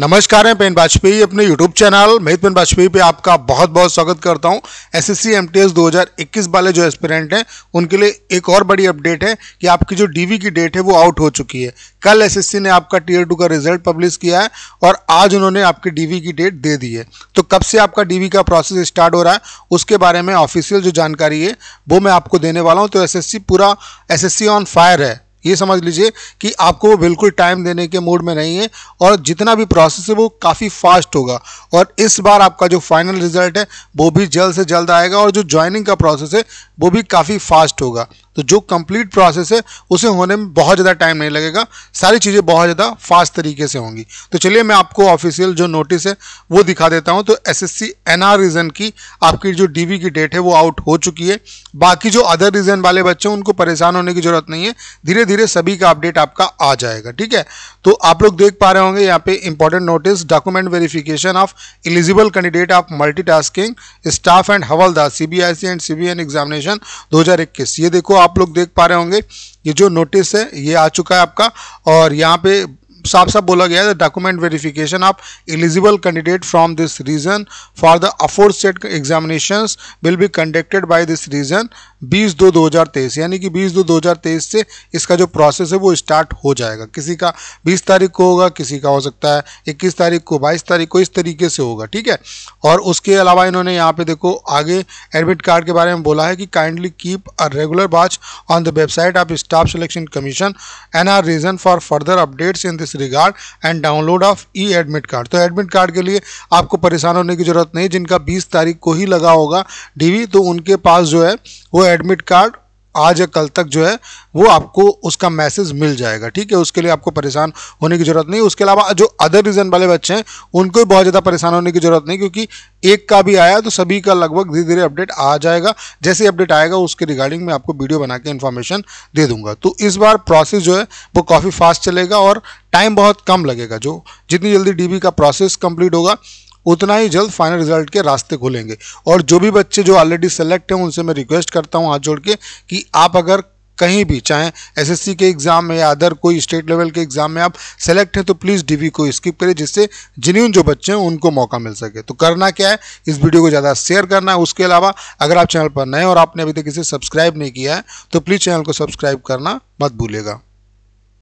नमस्कार मैं पेन वाजपेयी अपने यूट्यूब चैनल मेहित पेन वाजपेयी पे आपका बहुत बहुत स्वागत करता हूँ S S C M T S दो हज़ार इक्कीस वाले जो एस्पिरेंट हैं उनके लिए एक और बड़ी अपडेट है कि आपकी जो डीवी की डेट है वो आउट हो चुकी है कल एसएससी ने आपका टीयर टू का रिजल्ट पब्लिश किया है और आज उन्होंने आपकी वी की डेट दे दी है तो कब से आपका वी का प्रोसेस स्टार्ट हो रहा है उसके बारे में ऑफिशियल जो जानकारी है वो मैं आपको देने वाला हूँ तो सी पूरा सी ऑन फायर है ये समझ लीजिए कि आपको वो बिल्कुल टाइम देने के मूड में नहीं है और जितना भी प्रोसेस है वो काफ़ी फास्ट होगा और इस बार आपका जो फाइनल रिजल्ट है वो भी जल्द से जल्द आएगा और जो ज्वाइनिंग का प्रोसेस है वो भी काफ़ी फास्ट होगा तो जो कंप्लीट प्रोसेस है उसे होने में बहुत ज़्यादा टाइम नहीं लगेगा सारी चीज़ें बहुत ज़्यादा फास्ट तरीके से होंगी तो चलिए मैं आपको ऑफिशियल जो नोटिस है वो दिखा देता हूँ तो एस एस सी रीजन की आपकी जो डी की डेट है वो आउट हो चुकी है बाकी जो अदर रीजन वाले बच्चे उनको परेशान होने की जरूरत नहीं है धीरे धीरे सभी का अपडेट आपका आ जाएगा ठीक है तो आप लोग देख पा रहे होंगे यहाँ पे important notice document verification of eligible candidate of multitasking staff and havaldar CBIC and CBN examination 2021 ये देखो आप आप लोग देख पा रहे होंगे ये जो नोटिस है ये आ चुका है आपका और यहाँ पे साफ साफ बोला गया है document verification of eligible candidate from this region for the aforesaid examination will be conducted by this region 20 दो 2023 यानी कि 20 दो 2023 से इसका जो प्रोसेस है वो स्टार्ट हो जाएगा किसी का 20 तारीख को होगा किसी का हो सकता है 21 तारीख को 22 तारीख को इस तरीके से होगा ठीक है और उसके अलावा इन्होंने यहाँ पे देखो आगे एडमिट कार्ड के बारे में बोला है कि kindly keep a regular watch on the website of Staff Selection Commission N R region for further updates in this regard and download of e admit card तो एडमिट कार्ड के लिए आपको परेशान होने की ज़रूरत नहीं जिनका बीस तारीख को ही लगा होगा डीवी तो उनके पास जो है वो एडमिट कार्ड आज या कल तक जो है वो आपको उसका मैसेज मिल जाएगा ठीक है उसके लिए आपको परेशान होने की ज़रूरत नहीं उसके अलावा जो अदर रीज़न वाले बच्चे हैं उनको भी बहुत ज़्यादा परेशान होने की ज़रूरत नहीं क्योंकि एक का भी आया तो सभी का लगभग धीरे धीरे अपडेट आ जाएगा जैसे अपडेट आएगा उसके रिगार्डिंग मैं आपको वीडियो बना के इन्फॉर्मेशन दे दूंगा तो इस बार प्रोसेस जो है वो काफ़ी फास्ट चलेगा और टाइम बहुत कम लगेगा जो जितनी जल्दी डी का प्रोसेस कम्प्लीट होगा उतना ही जल्द फाइनल रिजल्ट के रास्ते खुलेंगे और जो भी बच्चे जो ऑलरेडी सेलेक्ट हैं उनसे मैं रिक्वेस्ट करता हूँ हाथ जोड़ के कि आप अगर कहीं भी चाहे एसएससी के एग्ज़ाम में या अदर कोई स्टेट लेवल के एग्ज़ाम में आप सेलेक्ट हैं तो प्लीज़ डीवी को स्किप करें जिससे जिन्यून जो बच्चे हैं उनको मौका मिल सके तो करना क्या है इस वीडियो को ज़्यादा शेयर करना है उसके अलावा अगर आप चैनल पर नए और आपने अभी तक इसे सब्सक्राइब नहीं किया है तो प्लीज़ चैनल को सब्सक्राइब करना मत भूलेगा